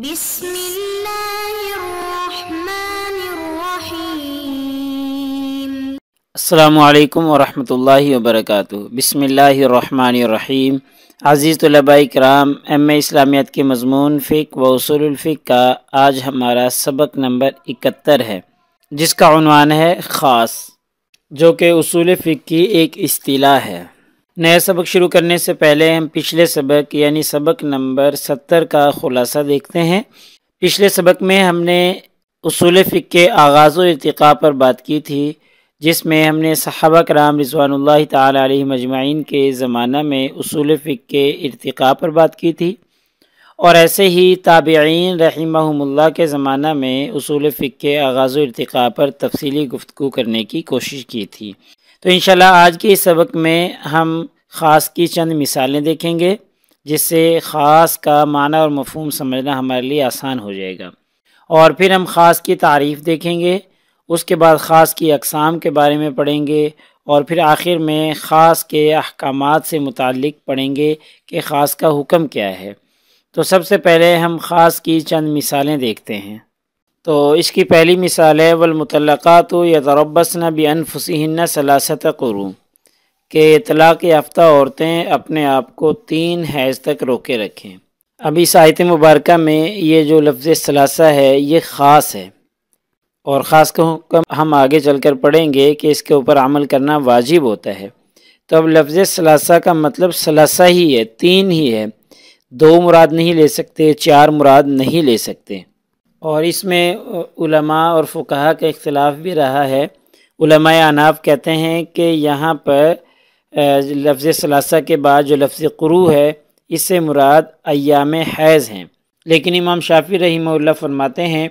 بسم الله الرحمن الرحيم السلام علیکم ورحمۃ اللہ وبرکاتہ بسم اللہ الرحمن الرحیم عزیز طلباء کرام ایم اے اسلامیت کے مضمون فق و اصول الفق کا آج ہمارا سبق نمبر اکہتر ہے جس کا عنوان ہے خاص جو کہ اصول فق کی ایک اصطلاح ہے नया सबक शुरू करने से पहले हम पिछले सबक यानी सबक नंबर सत्तर का ख़ुलासा देखते हैं पिछले सबक में हमने उसूल फ़िक के आगाज़ इरतका पर बात की थी जिसमें हमने सहाबा कराम रिजवान तजमाइन मजमाइन के ज़माना में उसूल फ़िक के इरतका पर बात की थी और ऐसे ही ताबेन रहीमहुल्ला के ज़माना में उसूल फ़िक के आगाज़ इरतका पर तफसीली गुफ्तु करने की कोशिश की थी तो इन आज के इस सबक में हम ख़ास की चंद मिसालें देखेंगे जिससे ख़ास का माना और मफहम समझना हमारे लिए आसान हो जाएगा और फिर हम ख़ास की तारीफ़ देखेंगे उसके बाद ख़ास की अकसाम के बारे में पढ़ेंगे और फिर आखिर में ख़ास के अहकाम से मुतक पढ़ेंगे कि ख़ास का हुक्म क्या है तो सबसे पहले हम ख़ास की चंद मिसालें देखते हैं तो इसकी पहली मिसाल है वलमतलक़ात भी अनफसिन सलासत करूँ के तलाक़ याफ़्ता औरतें अपने आप को तीन हैज़ तक रोके रखें अभी साहित मुबारक में ये जो लफ्ज़ सलासा है ये ख़ास है और ख़ास का हम आगे चल कर पढ़ेंगे कि इसके ऊपर अमल करना वाजिब होता है तो अब लफ्ज़ सलासा का मतलब सलासा ही है तीन ही है दो मुराद नहीं ले सकते चार मुराद नहीं ले सकते और इसमें उलमा और फ़ुकाहा का इख्तलाफ भी रहा है उलमा अनाब कहते हैं कि यहाँ पर लफ्ज़ सलासा के बाद जो लफ्ज़ क्रू है इससे मुराद अयाम हैज़ हैं लेकिन इमाम शाफी रही फरमाते हैं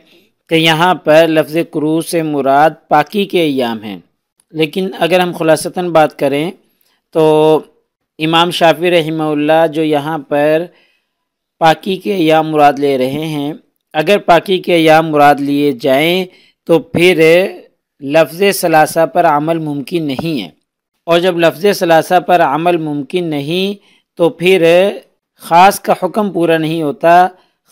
कि यहाँ पर लफ्ज़ क्रू से मुराद पाकी के अयाम हैं लेकिन अगर हम खुलासता बात करें तो इमाम शाफी रही जो यहाँ पर पाकी के अयाम मुराद ले रहे हैं अगर पाकि के या मुराद लिए जाएँ तो फिर लफ्ज़ सलासा पर अमल मुमकिन नहीं है और जब लफ्ज़ सलासा पर अमल मुमकिन नहीं तो फिर ख़ास का हुक्म पूरा नहीं होता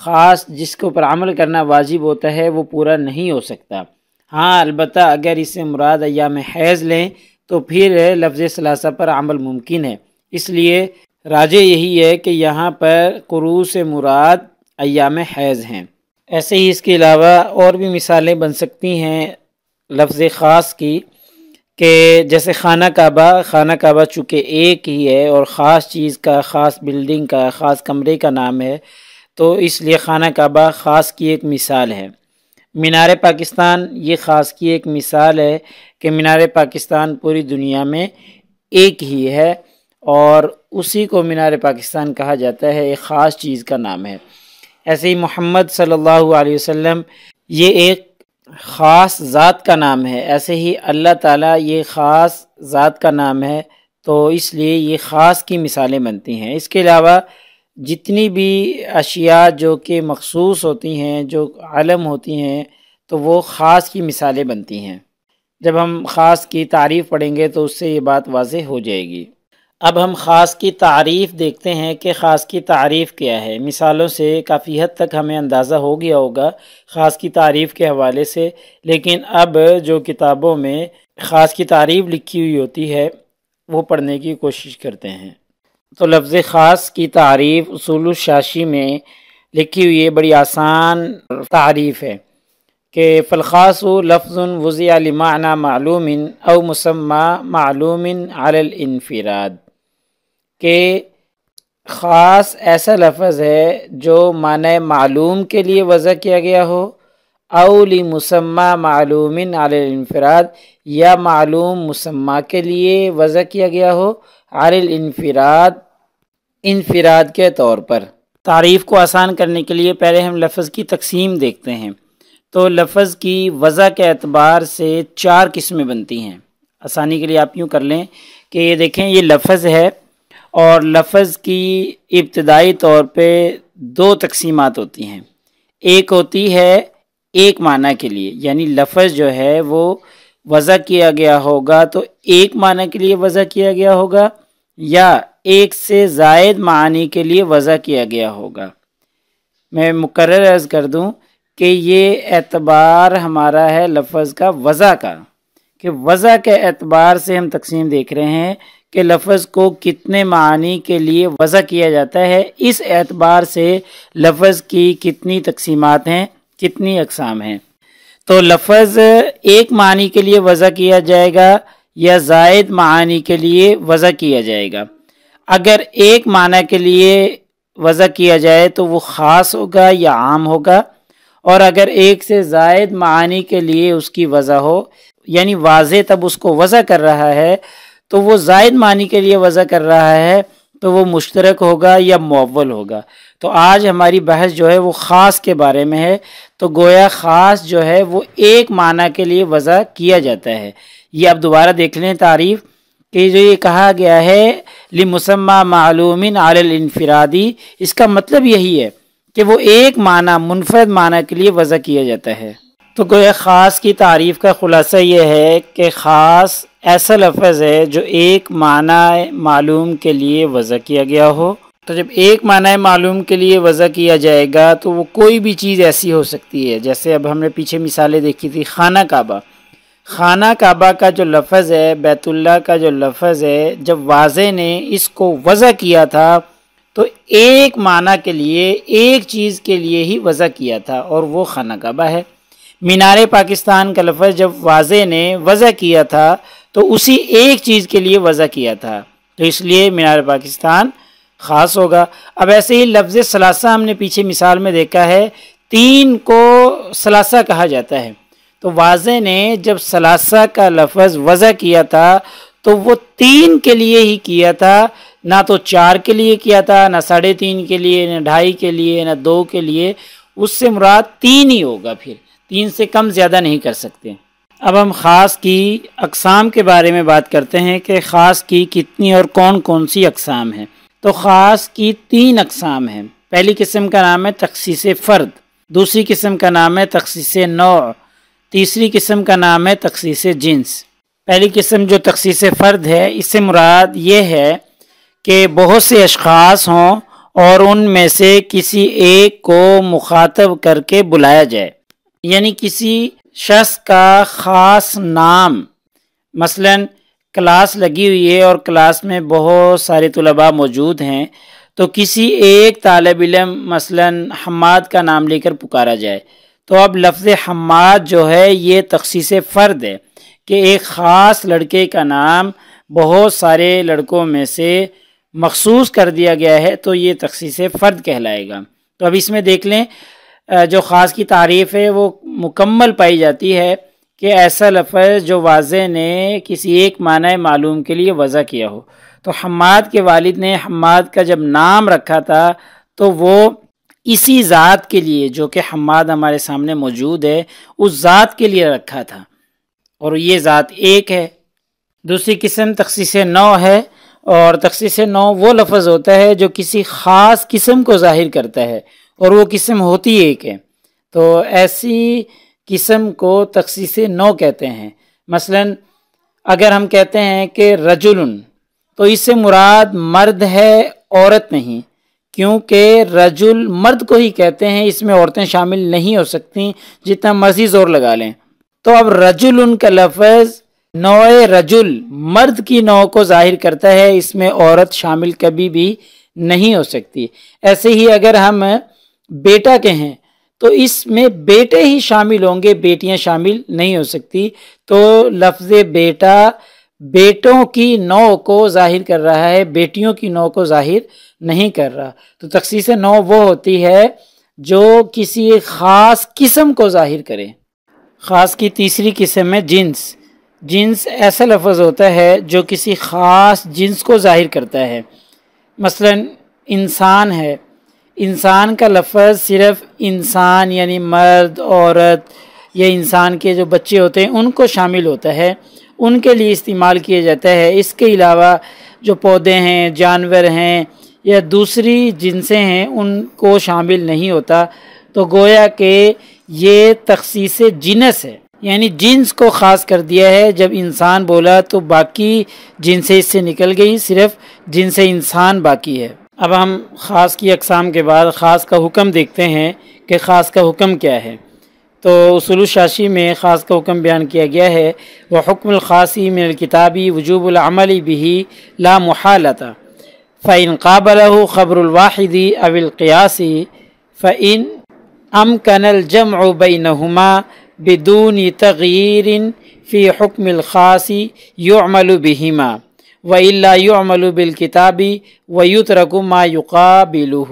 ख़ास जिसके ऊपर अमल करना वाजिब होता है वो पूरा नहीं हो सकता हाँ अलबत् अगर इसे मुराद अयाम हैज़ लें तो फिर लफ्ज़ सलासा पर अमल मुमकिन है इसलिए राजे यही है कि यहाँ पर कुरू से मुराद अयाम हैज़ हैं ऐसे ही इसके अलावा और भी मिसालें बन सकती हैं लफ्ज़ ख़ास की कि जैसे खाना काबा खाना काबा चूँकि एक ही है और ख़ास चीज़ का ख़ास बिल्डिंग का ख़ास कमरे का नाम है तो इसलिए खाना काबा ख़ास की एक मिसाल है मीनार पाकिस्तान ये ख़ास की एक मिसाल है कि मीनार पाकिस्तान पूरी दुनिया में एक ही है और उसी को मीनार पाकिस्तान कहा जाता है एक ख़ास चीज़ का नाम है ऐसे ही मोहम्मद सल्लल्लाहु अलैहि वसल्लम ये एक ख़ास ज़ात का नाम है ऐसे ही अल्लाह ताला ये ख़ास ज़ात का नाम है तो इसलिए ये ख़ास की मिसालें बनती हैं इसके अलावा जितनी भी अशिया जो कि मखसूस होती हैं जो आलम होती हैं तो वो ख़ास की मिसालें बनती हैं जब हम ख़ास की तारीफ़ पढ़ेंगे तो उससे ये बात वाज हो जाएगी अब हम ख़ास की तारीफ़ देखते हैं कि ख़ास की तारीफ़ क्या है मिसालों से काफ़ी हद तक हमें अंदाज़ा हो गया होगा ख़ास की तारीफ़ के हवाले से लेकिन अब जो किताबों में ख़ास की तारीफ़ लिखी हुई होती है वो पढ़ने की कोशिश करते हैं तो लफ्ज़ ख़ास की तारीफ़ उसूल शाशी में लिखी हुई है बड़ी आसान तारीफ़ है कि फ़लख़ास लफ्ज़ वज़ी माना मालूम अव मुसम्मा मालूम अलफिराद कि ख़ास ऐसा लफज है जो मान मालूम के लिए वज़ा किया गया हो अली मुसम्मा मालूमिन आलफराद या मालूम मुसम्मा के लिए वज़ा किया गया हो आलफराद इनफराद के तौर पर तारीफ़ को आसान करने के लिए पहले हम लफ्ज़ की तकसीम देखते हैं तो लफ्ज़ की वज़ा के अतबार से चार किस्में बनती हैं आसानी के लिए आप यूँ कर लें कि ये देखें ये लफ्ज़ है और लफ्ज़ की इब्तदाई तौर पे दो तकसीमत होती हैं एक होती है एक माना के लिए यानी लफ्ज़ जो है वो वज़ा किया गया होगा तो एक माना के लिए वज़ा किया गया होगा या एक से जायद मानी के लिए वज़ा किया गया होगा मैं मुकर अर्ज़ कर दूं कि ये एतबार हमारा है लफ्ज़ का वज़ा का कि वज़ा के एतबार से हम तकसीम देख रहे हैं के लफ्ज़ को कितने मानी के लिए वज़ा किया जाता है इस एतबार से लफ्ज़ की कितनी तकसीमत हैं कितनी अकसाम हैं तो लफ्ज़ एक मानी के लिए वज़ा किया जाएगा या जायद मानी के लिए वज़ा किया जाएगा अगर एक माना के लिए वज़ा किया जाए तो वो ख़ास होगा या आम होगा और अगर एक से जायद मानी के लिए उसकी वज़ा हो यानी वाज तब उसको वज़ा कर रहा है तो वो जायद मानी के लिए वज़ा कर रहा है तो वो मुश्तरक होगा या मुवल होगा तो आज हमारी बहस जो है वो ख़ास के बारे में है तो गोया ख़ास जो है वो एक माना के लिए वज़ा किया जाता है ये आप दोबारा देख लें तारीफ़ कि जो ये कहा गया है मुसम्मा मालूमिन आलफरादी इसका मतलब यही है कि वो एक माना मुनफरद माना के लिए वज़ा किया जाता है तो गोया ख़ास की तारीफ़ का ख़ुलासा ये है कि ख़ास ऐसा लफज है जो एक माना मालूम के लिए वज़ा किया गया हो तो जब एक माना मालूम के लिए वज़ा किया जाएगा तो वो कोई भी चीज़ ऐसी हो सकती है जैसे अब हमने पीछे मिसालें देखी थी खाना काबा खाना काबा का जो लफज है बैतुल्ला का जो लफज है जब वाजे ने इसको वज़ा किया था तो एक माना के लिए एक चीज़ के लिए ही वज़ा किया था और वो खाना काबा है मीनार पाकिस्तान का लफज जब वाज ने वज़ा किया था तो उसी एक चीज़ के लिए वज़ा किया था तो इसलिए मीनार पाकिस्तान ख़ास होगा अब ऐसे ही लफ्ज़ सलासा हमने पीछे मिसाल में देखा है तीन को सलासा कहा जाता है तो वाज ने जब सलासा का लफज वज़ा किया था तो वो तीन के लिए ही किया था ना तो चार के लिए किया था ना साढ़े तीन के लिए ना ढाई के लिए ना दो के लिए उससे मुराद तीन ही होगा फिर तीन से कम ज़्यादा नहीं कर सकते अब हम ख़ास की अकसाम के बारे में बात करते हैं कि ख़ास की कितनी और कौन कौन सी अकसाम है तो ख़ास की तीन अकसाम हैं पहली किस्म का नाम है तखसीस फ़र्द दूसरी किस्म का नाम है तखसीस नौ तीसरी किस्म का नाम है तखसीस जिन्स पहली किस्म जो तखसीस फ़र्द है इससे मुराद ये है कि बहुत से अशखास हों और उनमें से किसी एक को मुखातब करके बुलाया जाए यानी किसी शख्स का ख़ास नाम मसलन क्लास लगी हुई है और क्लास में बहुत सारे तलबा मौजूद हैं तो किसी एक तालब इलम मसला हमाद का नाम लेकर पुकारा जाए तो अब लफ्ज़ हमाद जो है ये तखसीस फ़र्द है कि एक ख़ास लड़के का नाम बहुत सारे लड़कों में से मखसूस कर दिया गया है तो ये तखसीस फ़र्द कहलाएगा तो अब इसमें देख लें जो ख़ास की तारीफ़ है वो मुकम्मल पाई जाती है कि ऐसा लफज जो वाज ने किसी एक माना मालूम के लिए वज़ा किया हो तो हमाद के वालिद ने हमाद का जब नाम रखा था तो वो इसी ज़ात के लिए जो कि हमाद हमारे सामने मौजूद है उस ज़ात के लिए रखा था और ये ज़ात एक है दूसरी किस्म तखसीस नौ है और तखसीस नौ वो लफ्ज़ होता है जो किसी ख़ास किस्म को ज़ाहिर करता है और वो किस्म होती एक है तो ऐसी किस्म को तखसीस नौ कहते हैं मसलन अगर हम कहते हैं कि रजुलन तो इससे मुराद मर्द है औरत नहीं क्योंकि रजुल मर्द को ही कहते हैं इसमें औरतें शामिल नहीं हो सकती जितना मर्जी जोर लगा लें तो अब रजुल का लफज नौ रजुल मर्द की नौ को जाहिर करता है इसमें औरत शामिल कभी भी नहीं हो सकती ऐसे ही अगर हम बेटा के हैं तो इसमें बेटे ही शामिल होंगे बेटियां शामिल नहीं हो सकती तो लफ्ज़ बेटा बेटों की नौ को ज़ाहिर कर रहा है बेटियों की नौ को ज़ाहिर नहीं कर रहा तो तखसीस नौ वो होती है जो किसी एक ख़ास किस्म को ज़ाहिर करे ख़ास की तीसरी किस्म है जिन्स जिन्स ऐसा लफज होता है जो किसी ख़ास जिन्स को ज़ाहिर करता है मसलन इंसान है इंसान का लफज सिर्फ इंसान यानी मर्द औरत या इंसान के जो बच्चे होते हैं उनको शामिल होता है उनके लिए इस्तेमाल किया जाता है इसके अलावा जो पौधे हैं जानवर हैं या दूसरी जिनसे हैं उनको शामिल नहीं होता तो गोया के ये तखसीस जिनस है यानी जिन्स को ख़ास कर दिया है जब इंसान बोला तो बाकी जिनसे इससे निकल गई सिर्फ जिनसे इंसान बाकी है अब हम ख़ास की अकसाम के बाद ख़ास का हुक्म देखते हैं कि ख़ास का हुक्म क्या है तो उसूल शाशी में ख़ास का हुक्म बयान किया गया है वह हुक्म ख़ासी किताबी वजूबलामल भी लामहालता फ़ैन काबल ख़बरवाहिदी अविलक़यासी फ़ैन अम कनल जम नहुमा बदून तगीर फ़ी हुक्म ख़ासी योमल बहिमा किताबी बिलकिताबी वयूत रकु मायुकाबिलू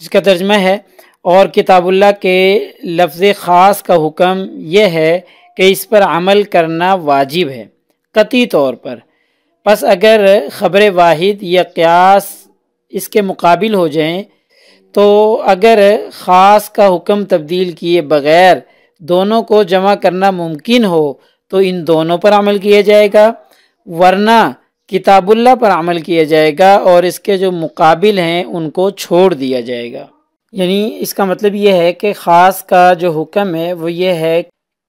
जिसका तर्जमा है और किताबुल्ला के लफ्ज़ ख़ास का हुक्म यह है कि इस पर अमल करना वाजिब है कती तौर पर बस अगर ख़बर वाहिद या क्यास इसके मुकाबिल हो जाए तो अगर ख़ास का हुक्म तब्दील किए बग़ैर दोनों को जमा करना मुमकिन हो तो इन दोनों पर अमल किया जाएगा वरना किताबुल्ला पर अमल किया जाएगा और इसके जो मुकाबिल हैं उनको छोड़ दिया जाएगा यानी इसका मतलब यह है कि ख़ास का जो हुक्म है वो ये है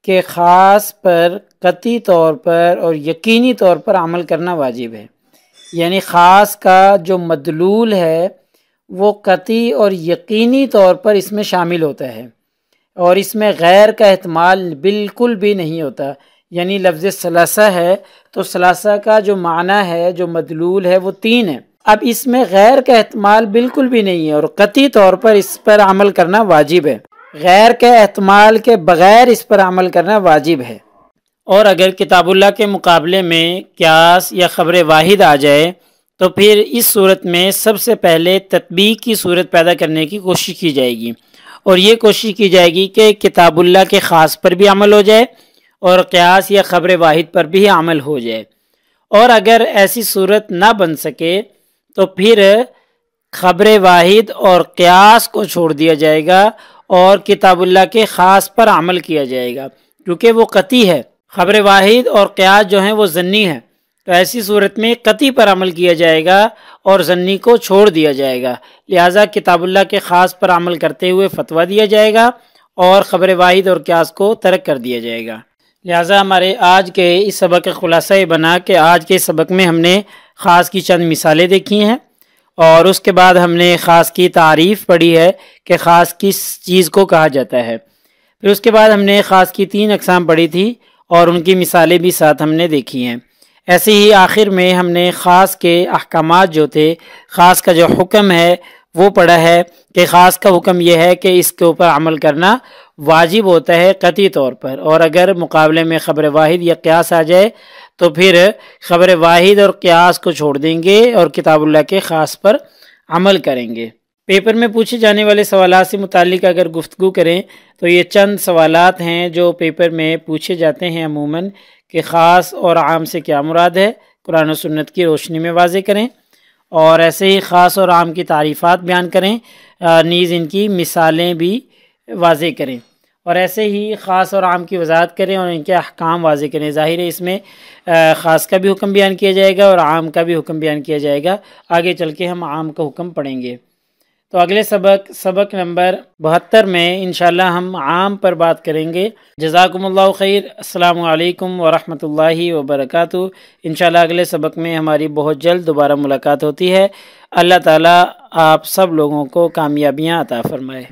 कि ख़ास पर कती तौर पर और यकीनी तौर पर अमल करना वाजिब है यानी ख़ास का जो मदलूल है वो कती और यकीनी तौर पर इसमें शामिल होता है और इसमें गैर का अहतमाल बिल्कुल भी नहीं होता यानी लफ्ज़ सलासा है तो सलासा का जो माना है जो मदलूल है वो तीन है अब इसमें गैर का अहतमाल बिल्कुल भी नहीं है और कती तौर पर इस पर अमल करना वाजिब है गैर के अहतमाल के बग़ैर इस पर अमल करना वाजिब है और अगर किताबुल्ला के मुकाबले में क्यास या ख़बर वाहिद आ जाए तो फिर इस सूरत में सबसे पहले तदबी की सूरत पैदा करने की कोशिश की जाएगी और ये कोशिश की जाएगी कि किताबुल्ला के ख़ास पर भी अमल हो जाए और क़्यास या ख़बर वाहिद पर भी अमल हो जाए और अगर ऐसी सूरत ना बन सके तो फिर ख़बर वाहिद और क़्यास को छोड़ दिया जाएगा और किताबुल्ला के ख़ास पर अमल किया जाएगा क्योंकि वो कती है ख़बर वाहिद और क़्यास जो हैं वो जन्नी है तो ऐसी सूरत में कती पर अमल किया जाएगा और जन्नी को छोड़ दिया जाएगा लिहाजा किताबुल्ला के ख़ास पर अमल करते हुए फतवा दिया जाएगा और ख़बर वाहिद और क्यास को तर्क कर दिया जाएगा लिहाजा हमारे आज के इस सबक का ख़ुलासा ये बना कि आज के सबक में हमने ख़ास की चंद मिसालें देखी हैं और उसके बाद हमने ख़ास की तारीफ़ पढ़ी है कि ख़ास किस चीज़ को कहा जाता है फिर उसके बाद हमने ख़ास की तीन अकसाम पढ़ी थी और उनकी मिसालें भी साथ हमने देखी हैं ऐसे ही आखिर में हमने ख़ास के अहकाम जो थे ख़ास का जो हुक्म है वो पढ़ा है कि ख़ास का हुक्म यह है कि इसके ऊपर अमल करना वाजिब होता है कती तौर पर और अगर मुकाबले में ख़बर वाहिद या क्यास आ जाए तो फिर ख़बर वाहिद और क्यास को छोड़ देंगे और किताबुल्ला के ख़ास पर अमल करेंगे पेपर में पूछे जाने वाले सवाल से मुतक अगर गुफ्तु करें तो ये चंद सवाल हैं जो पेपर में पूछे जाते हैं अमूमन कि ख़ास और आम से क्या मुराद है कुरान सन्नत की रोशनी में वाजे करें और ऐसे ही ख़ास और आम की तारीफ़ात बयान करें नीज़ इनकी मिसालें भी वाज करें और ऐसे ही ख़ास और आम की वजाहत करें और इनके अहकाम वाज करें ज़ाहिर है इसमें ख़ास का भी हुक्म बयान किया जाएगा और आम का भी हुक्म बयान किया जाएगा आगे चल के हम आम का हुक्म पढ़ेंगे तो अगले सबक सबक नंबर बहत्तर में इनशाला हम आम पर बात करेंगे जजाकम्ला खैर अल्लाम वरहमत ला वबरक इनशाला अगले सबक में हमारी बहुत जल्द दोबारा मुलाकात होती है अल्लाह ताला आप सब लोगों को कामयाबियाँ अता फ़रमाए